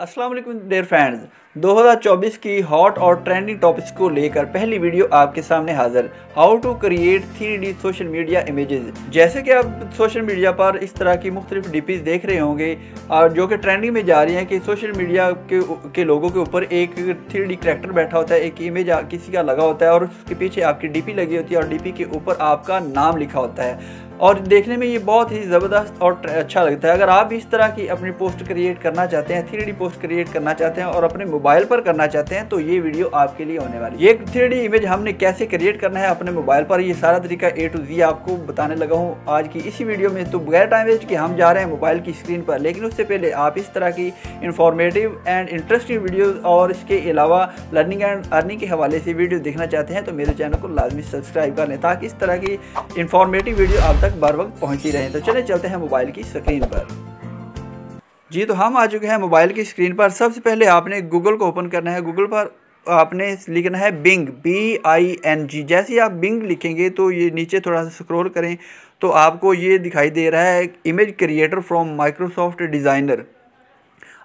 Aslam dare friends 2024 की hot और trending topics को लेकर पहली वीडियो आपके सामने हाजिर how to create three social media images जैसे कि आप सोशल मीडिया पर इस तरह की मुख्तलिफ डिपीज देख रहे होंगे और जो कि ट्रेंडिंग में जा रही हैं कि सोशल मीडिया के के लोगों के ऊपर एक थ्री डी करेक्टर बैठा होता है एक इमेज किसी का लगा होता है और उसके पीछे आपकी डी लगी होती है और डीपी के ऊपर आपका नाम लिखा होता है और देखने में ये बहुत ही ज़बरदस्त और अच्छा लगता है अगर आप इस तरह की अपनी पोस्ट क्रिएट करना चाहते हैं थ्री पोस्ट क्रिएट करना चाहते हैं और अपने मोबाइल पर करना चाहते हैं तो ये वीडियो आपके लिए होने वाली है एक थ्री इमेज हमने कैसे क्रिएट करना है अपने मोबाइल पर ये सारा तरीका ए टू जी आपको बताने लगा हूँ आज की इसी वीडियो में तो बगैर टाइम वेस्ट कि हम जा रहे हैं मोबाइल की स्क्रीन पर लेकिन उससे पहले आप इस तरह की इन्फॉर्मेटिव एंड इंटरेस्टिंग वीडियो और इसके अलावा लर्निंग एंड अर्निंग के हवाले से वीडियो देखना चाहते हैं तो मेरे चैनल को लाजमी सब्सक्राइब कर लें ताकि इस तरह की इन्फॉर्मेटिव वीडियो आप तक बार वक्त पहुँची रहें तो चले चलते हैं मोबाइल की स्क्रीन पर जी तो हम आ चुके हैं मोबाइल की स्क्रीन पर सबसे पहले आपने गूगल को ओपन करना है गूगल पर आपने लिखना है Bing B I N G जैसे ही आप बिंग लिखेंगे तो ये नीचे थोड़ा सा स्क्रॉल करें तो आपको ये दिखाई दे रहा है image creator from Microsoft Designer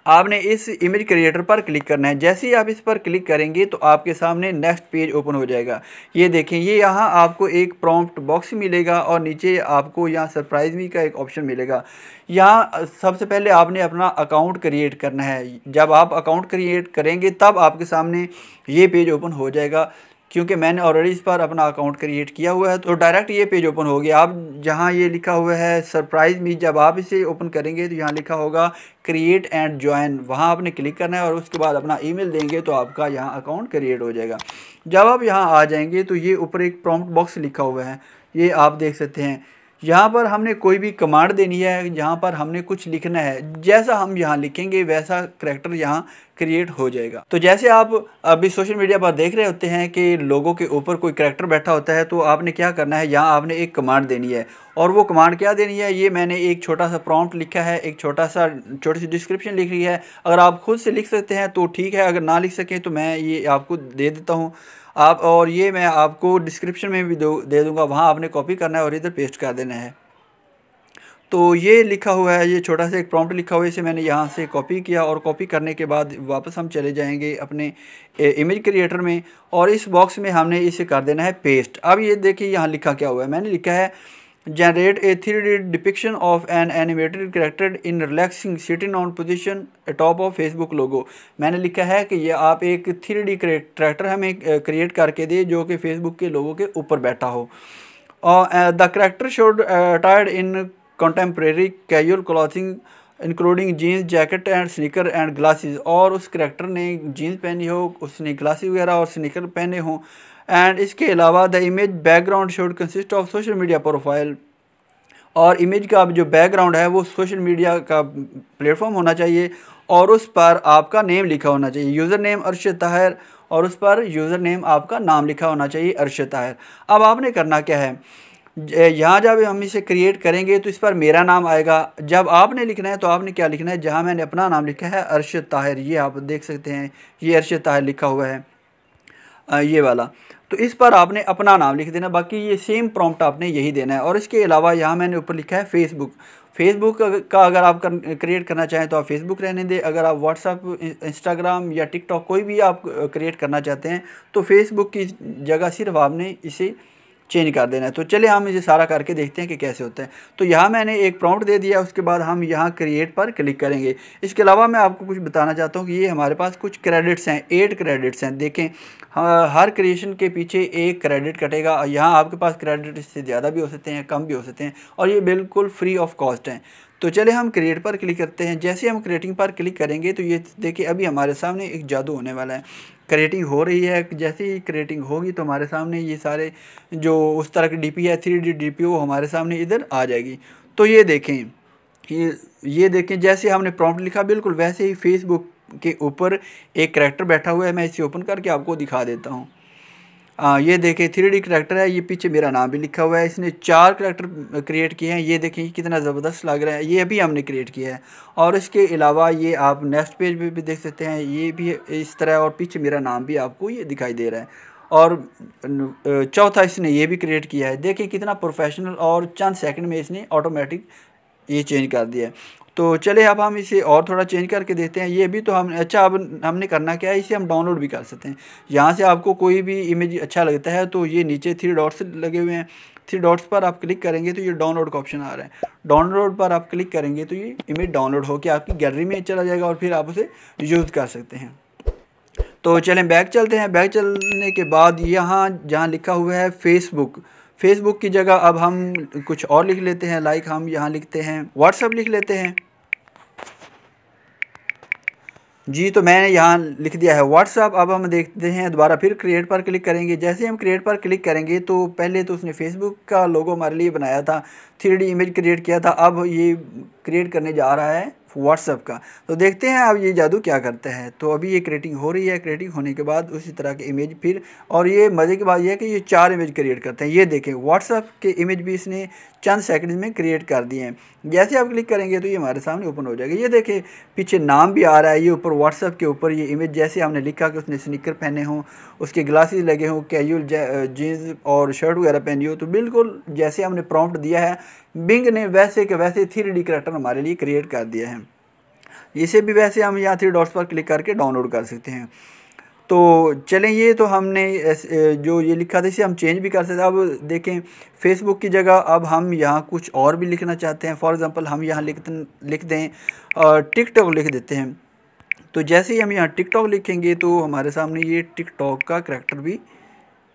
आपने इस इमेज क्रिएटर पर क्लिक करना है जैसे ही आप इस पर क्लिक करेंगे तो आपके सामने नेक्स्ट पेज ओपन हो जाएगा ये देखें ये यहाँ आपको एक प्रॉम्प्ट बॉक्स मिलेगा और नीचे आपको यहाँ सरप्राइज मी का एक ऑप्शन मिलेगा यहाँ सबसे पहले आपने अपना अकाउंट क्रिएट करना है जब आप अकाउंट क्रिएट करेंगे तब आपके सामने ये पेज ओपन हो जाएगा क्योंकि मैंने ऑलरेडी इस पर अपना अकाउंट क्रिएट किया हुआ है तो डायरेक्ट ये पेज ओपन हो गया आप जहाँ ये लिखा हुआ है सरप्राइज मी जब आप इसे ओपन करेंगे तो यहाँ लिखा होगा क्रिएट एंड ज्वाइन वहाँ आपने क्लिक करना है और उसके बाद अपना ई देंगे तो आपका यहाँ अकाउंट क्रिएट हो जाएगा जब आप यहाँ आ जाएंगे तो ये ऊपर एक प्रॉम्प्ट बॉक्स लिखा हुआ है ये आप देख सकते हैं यहाँ पर हमने कोई भी कमांड देनी है यहाँ पर हमने कुछ लिखना है जैसा हम यहाँ लिखेंगे वैसा करेक्टर यहाँ क्रिएट हो जाएगा तो जैसे आप अभी सोशल मीडिया पर देख रहे होते हैं कि लोगों के ऊपर कोई करेक्टर बैठा होता है तो आपने क्या करना है यहाँ आपने एक कमांड देनी है और वो कमांड क्या देनी है ये मैंने एक छोटा सा प्रॉम्प्ट लिखा है एक छोटा सा छोटी सी डिस्क्रिप्शन लिख रही है अगर आप खुद से लिख सकते हैं तो ठीक है अगर ना लिख सकें तो मैं ये आपको दे देता हूँ आप और ये मैं आपको डिस्क्रिप्शन में भी दो दे दूँगा वहाँ आपने कॉपी करना है और इधर पेस्ट कर देना है तो ये लिखा हुआ है ये छोटा सा एक प्रॉम्प्ट लिखा हुआ है इसे मैंने यहाँ से कॉपी किया और कॉपी करने के बाद वापस हम चले जाएंगे अपने इमेज क्रिएटर में और इस बॉक्स में हमने इसे कर देना है पेस्ट अब ये देखिए यहाँ लिखा क्या हुआ है मैंने लिखा है generate a three D depiction of an animated character in relaxing sitting on position top of Facebook logo मैंने लिखा है कि ये आप एक थ्री डी करेक्टर हमें क्रिएट करके दिए जो कि फेसबुक के लोगों के ऊपर बैठा हो the character showed attired in contemporary casual clothing including jeans jacket and sneaker and glasses और उस करेक्टर ने जीन्स पहनी हो उसने ग्लासेज वगैरह और स्निकर पहने हों एंड इसके अलावा the image background should consist of social media profile और इमेज का जो बैकग्राउंड है वो सोशल मीडिया का प्लेटफॉर्म होना चाहिए और उस पर आपका नेम लिखा होना चाहिए यूज़र नेम अरशद ताहिर और उस पर यूज़र नेम आपका नाम लिखा होना चाहिए अरशद ताहिर अब आपने करना क्या है यहाँ जब हम इसे क्रिएट करेंगे तो इस पर मेरा नाम आएगा जब आपने लिखना है तो आपने क्या लिखना है जहाँ मैंने अपना नाम लिखा है अरशद ताहिर ये आप देख सकते हैं ये अरशद ताहिर लिखा हुआ है ये वाला तो इस पर आपने अपना नाम लिख देना बाकी ये सेम प्रॉम्प्ट आपने यही देना है और इसके अलावा यहाँ मैंने ऊपर लिखा है फेसबुक फेसबुक का अगर आप कर, क्रिएट करना चाहें तो आप फेसबुक रहने दें अगर आप व्हाट्सअप इंस्टाग्राम या टिकटॉक कोई भी आप क्रिएट करना चाहते हैं तो फेसबुक की जगह सिर्फ आपने इसे चेंज कर देना है तो चले हम इसे सारा करके देखते हैं कि कैसे होता है तो यहाँ मैंने एक प्रॉम्प्ट दे दिया उसके बाद हम यहाँ क्रिएट पर क्लिक करेंगे इसके अलावा मैं आपको कुछ बताना चाहता हूँ कि ये हमारे पास कुछ क्रेडिट्स हैं एट क्रेडिट्स हैं देखें हाँ, हर क्रिएशन के पीछे एक क्रेडिट कटेगा यहाँ आपके पास क्रेडिट इससे ज़्यादा भी हो सकते हैं कम भी हो सकते हैं और ये बिल्कुल फ्री ऑफ कॉस्ट हैं तो चले हम क्रिएट पर क्लिक करते हैं जैसे हम क्रिएटिंग पर क्लिक करेंगे तो ये देखिए अभी हमारे सामने एक जादू होने वाला है क्रिएटिंग हो रही है जैसे ही क्रिएटिंग होगी तो हमारे सामने ये सारे जो उस तरह की डी पी है थ्री डी डी पी वो हमारे सामने इधर आ जाएगी तो ये देखें ये ये देखें जैसे हमने प्रॉम्प्ट लिखा बिल्कुल वैसे ही फेसबुक के ऊपर एक करेक्टर बैठा हुआ है मैं इसे ओपन करके आपको दिखा देता हूँ आ, ये देखें थ्री डी करेक्टर है ये पीछे मेरा नाम भी लिखा हुआ है इसने चार करेक्टर क्रिएट किए हैं ये देखें कितना ज़बरदस्त लग रहा है ये भी हमने क्रिएट किया है और इसके अलावा ये आप नेक्स्ट पेज पर भी देख सकते हैं ये भी इस तरह और पीछे मेरा नाम भी आपको ये दिखाई दे रहा है और चौथा इसने ये भी क्रिएट किया है देखिए कितना प्रोफेशनल और चंद सेकंड में इसने ऑटोमेटिक ये चेंज कर दिया है तो चले अब हम इसे और थोड़ा चेंज करके देते हैं ये भी तो हम अच्छा अब हमने करना क्या है इसे हम डाउनलोड भी कर सकते हैं यहाँ से आपको कोई भी इमेज अच्छा लगता है तो ये नीचे थ्री डॉट्स लगे हुए हैं थ्री डॉट्स पर आप क्लिक करेंगे तो ये डाउनलोड का ऑप्शन आ रहा है डाउनलोड पर आप क्लिक करेंगे तो ये इमेज डाउनलोड होकर आपकी गैलरी में चला जाएगा और फिर आप उसे यूज़ कर सकते हैं तो चलें बैक चलते हैं बैक चलने के बाद यहाँ जहाँ लिखा हुआ है फेसबुक फेसबुक की जगह अब हम कुछ और लिख लेते हैं लाइक हम यहाँ लिखते हैं व्हाट्सअप लिख लेते हैं जी तो मैंने यहाँ लिख दिया है व्हाट्सअप अब हम देखते हैं दोबारा फिर क्रिएट पर क्लिक करेंगे जैसे हम क्रिएट पर क्लिक करेंगे तो पहले तो उसने फेसबुक का लोगो हमारे लिए बनाया था थ्री इमेज क्रिएट किया था अब ये क्रिएट करने जा रहा है व्हाट्सअप का तो देखते हैं अब ये जादू क्या करता है तो अभी ये क्रिएटिंग हो रही है क्रिएटिंग होने के बाद उसी तरह के इमेज फिर और ये मज़े की बात यह है कि ये चार इमेज क्रिएट करते हैं ये देखें व्हाट्सअप के इमेज भी इसने चंद सेकंड में क्रिएट कर दिए हैं जैसे आप क्लिक करेंगे तो ये हमारे सामने ओपन हो जाएगा ये देखें पीछे नाम भी आ रहा है ये ऊपर व्हाट्सअप के ऊपर ये इमेज जैसे हमने लिखा कि उसने स्निकर पहने हों उसके ग्लासेज लगे हों कैजुअल जीन्स और शर्ट वगैरह पहनी हो तो बिल्कुल जैसे हमने प्रॉम्प्ट दिया है बिंग ने वैसे के वैसे थ्री डी करेक्टर हमारे लिए क्रिएट कर दिया है इसे भी वैसे हम यहाँ थ्री डॉट्स पर क्लिक करके डाउनलोड कर सकते हैं तो चलें ये तो हमने जो ये लिखा था इसे हम चेंज भी कर सकते हैं अब देखें फेसबुक की जगह अब हम यहाँ कुछ और भी लिखना चाहते हैं फॉर एग्ज़ाम्पल हम यहाँ लिख लिख दें टिकटॉक लिख देते हैं तो जैसे ही हम यहाँ टिकटॉक लिखेंगे तो हमारे सामने ये टिकटॉक का करेक्टर भी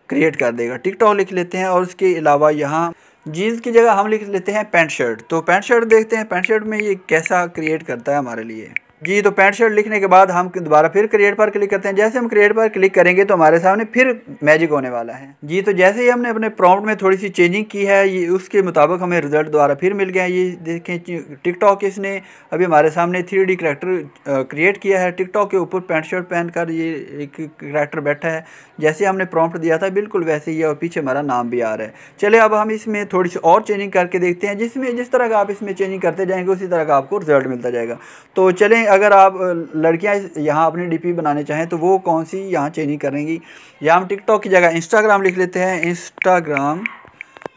क्रिएट कर देगा टिकटॉक लिख लेते हैं और उसके अलावा यहाँ जीन्स की जगह हम लिख लेते हैं पैंट शर्ट तो पैंट शर्ट देखते हैं पैंट शर्ट में ये कैसा क्रिएट करता है हमारे लिए जी तो पैंट शर्ट लिखने के बाद हम दोबारा फिर क्रिएट पर क्लिक करते हैं जैसे हम क्रिएट पर क्लिक करेंगे तो हमारे सामने फिर मैजिक होने वाला है जी तो जैसे ही हमने अपने प्रॉम्प्ट में थोड़ी सी चेंजिंग की है ये उसके मुताबिक हमें रिजल्ट दोबारा फिर मिल गया है ये देखें टिकटॉक इसने अभी हमारे सामने थ्री डी करेक्टर क्रिएट किया है टिकटॉक के ऊपर पैंट शर्ट पहन कर ये एक करेक्टर बैठा है जैसे हमने प्रॉम्प्ट दिया था बिल्कुल वैसे ही है और पीछे हमारा नाम भी आ रहा है चले अब हम इसमें थोड़ी सी और चेंजिंग करके देखते हैं जिसमें जिस तरह का आप इसमें चेंजिंग करते जाएंगे उसी तरह का आपको रिजल्ट मिलता जाएगा तो चलें अगर आप लड़कियां यहाँ अपनी डीपी बनाने चाहें तो वो कौन सी यहाँ चेंजिंग करेंगी या हम टिकटॉक की जगह इंस्टाग्राम लिख लेते हैं इंस्टाग्राम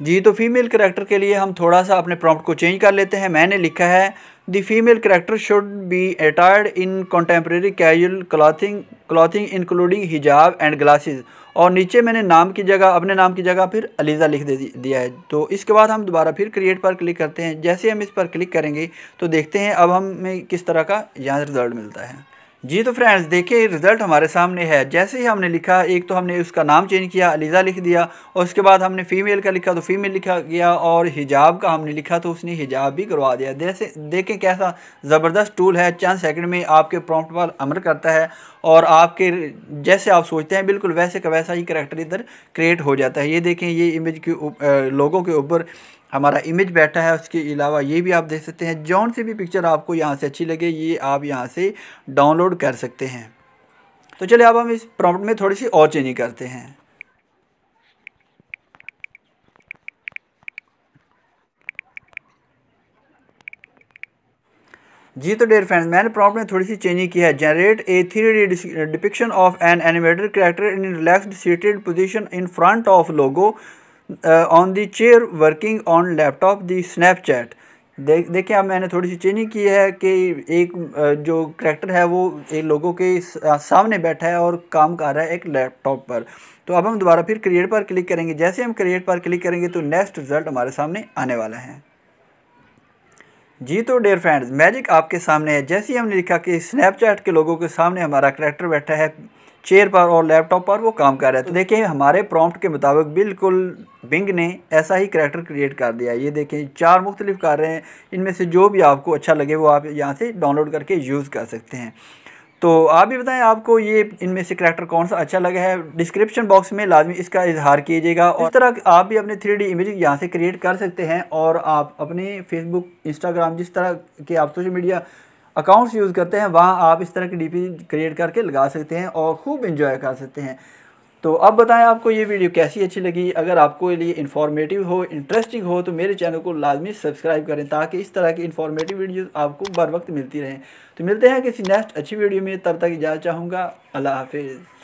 जी तो फीमेल करेक्टर के लिए हम थोड़ा सा अपने प्रॉम्प्ट को चेंज कर लेते हैं मैंने लिखा है the female character should be attired in contemporary casual clothing clothing including hijab and glasses और नीचे मैंने नाम की जगह अपने नाम की जगह फिर अलीज़ा लिख दे दिया है तो इसके बाद हम दोबारा फिर क्रिएट पर क्लिक करते हैं जैसे हम इस पर क्लिक करेंगे तो देखते हैं अब हमें किस तरह का यहाँ रिज़ल्ट मिलता है जी तो फ्रेंड्स देखिए रिज़ल्ट हमारे सामने है जैसे ही हमने लिखा एक तो हमने उसका नाम चेंज किया अलीज़ा लिख दिया और उसके बाद हमने फ़ीमेल का लिखा तो फ़ीमेल लिखा गया और हिजाब का हमने लिखा तो उसने हिजाब भी करवा दिया जैसे देखें कैसा ज़बरदस्त टूल है चंद सेकंड में आपके प्रॉम्प्ट पर अमर करता है और आपके जैसे आप सोचते हैं बिल्कुल वैसे का वैसा ही करेक्टर इधर क्रिएट हो जाता है ये देखें ये इमेज के लोगों के ऊपर हमारा इमेज बैठा है उसके अलावा ये भी आप देख सकते हैं जौन सी भी पिक्चर आपको यहाँ से अच्छी लगे ये आप यहाँ से डाउनलोड कर सकते हैं तो चलिए अब हम इस प्रॉम्प्ट में थोड़ी सी और चेंजिंग करते हैं जी तो डेयर फ्रेंड्स मैंने प्रॉम्प्ट में थोड़ी सी चेंजिंग की है generate a three D depiction of an animated character in relaxed seated position in front of logo uh, on the chair working on laptop the Snapchat देखिए अब मैंने थोड़ी सी चेंजिंग की है कि एक uh, जो करेक्टर है वो एक लोगों के uh, सामने बैठा है और काम कर रहा है एक लैपटॉप पर तो अब हम दोबारा फिर क्रिएट पर क्लिक करेंगे जैसे हम क्रिएट पर क्लिक करेंगे तो नेक्स्ट रिजल्ट हमारे सामने आने वाला है जी तो डेयर फ्रेंड्स मैजिक आपके सामने है जैसे ही हमने लिखा कि स्नैपचैट के लोगों के सामने हमारा करैक्टर बैठा है चेयर पर और लैपटॉप पर वो काम कर रहे थे तो, तो देखिए हमारे प्रॉम्प्ट के मुताबिक बिल्कुल बिंग ने ऐसा ही करेक्टर क्रिएट कर दिया ये देखें चार मुख्तलिफ कार्य हैं इनमें से जो भी आपको अच्छा लगे वो आप यहाँ से डाउनलोड करके यूज़ कर सकते हैं तो आप भी बताएं आपको ये इनमें से करैक्टर कौन सा अच्छा लगा है डिस्क्रिप्शन बॉक्स में लाजमी इसका इजहार कीजिएगा और इस तरह आप भी अपने थ्री डी इमेज यहाँ से क्रिएट कर सकते हैं और आप अपने फेसबुक इंस्टाग्राम जिस तरह के आप सोशल मीडिया अकाउंट्स यूज़ करते हैं वहाँ आप इस तरह की डीपी क्रिएट करके लगा सकते हैं और खूब इन्जॉय कर सकते हैं तो अब बताएं आपको ये वीडियो कैसी अच्छी लगी अगर आपको लिए इन्फॉर्मेटिव हो इंटरेस्टिंग हो तो मेरे चैनल को लाजमी सब्सक्राइब करें ताकि इस तरह की इन्फॉर्मेटिव वीडियो आपको बर वक्त मिलती रहें तो मिलते हैं किसी नेक्स्ट अच्छी वीडियो में तब तक इजाज़त चाहूँगा अल्लाह हाफिज़